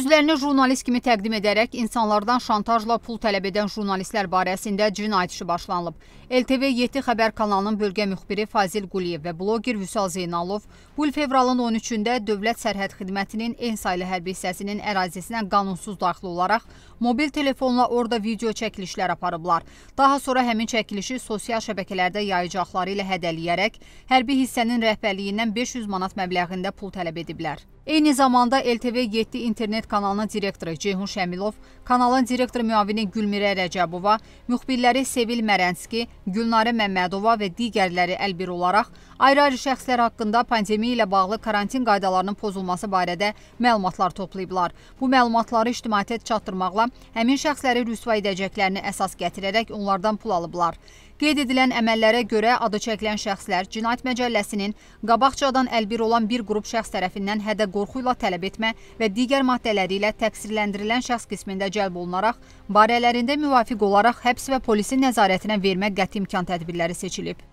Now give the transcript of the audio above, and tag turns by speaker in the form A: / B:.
A: Özlərini jurnalist kimi təqdim edərək insanlardan şantajla pul tələb edən jurnalistlər barəsində cinayət işi başlanılıb. LTV 7 xəbər kanalının bölgə müxbiri Fazil Quliyev və bloger Vüsal Zeynalov bu il fevralın 13-də Dövlət Sərhəd Xidmətinin ENSA ilə hərbi hissəsinin ərazisinə qanunsuz daxil olaraq mobil telefonla orada video çəkilişlər aparıblar. Daha sonra həmin çəkilişi sosial şəbəkələrdə yayacaqları ilə hədəliyərək hərbi hissənin rəhbərliyindən 500 manat məbləğində pul tələb ediblər. Eyni zamanda LTV 7 internet kanalının direktoru Ceyhun Şəmilov, kanalın direktor müavini Gülmirə Rəcəbova, müxbirləri Sevil Mərənski, Gülnarə Məmmədova və digərləri əlbir olaraq ayrı-ayrı şəxslər haqqında pandemiya ilə bağlı karantin qaydalarının pozulması barədə məlumatlar toplayıblar. Bu məlumatları ictimaiyyətə çatdırmaqla həmin şəxsləri rüsva edəcəklərini əsas gətirərək onlardan pul alıblar. Qeyd edilən əməllərə görə adı çəkilən şəxslər Cinayət Məcəlləsinin qabaqcadan əlbir olan bir qrup şəxs tərəfindən hədə qorxu ilə tələb etmə və digər maddələri ilə təqsirləndirilən şəxs qismində cəlb olunaraq, barələrində müvafiq olaraq həbs və polisin nəzarətinə vermə qəti imkan tədbirləri seçilib.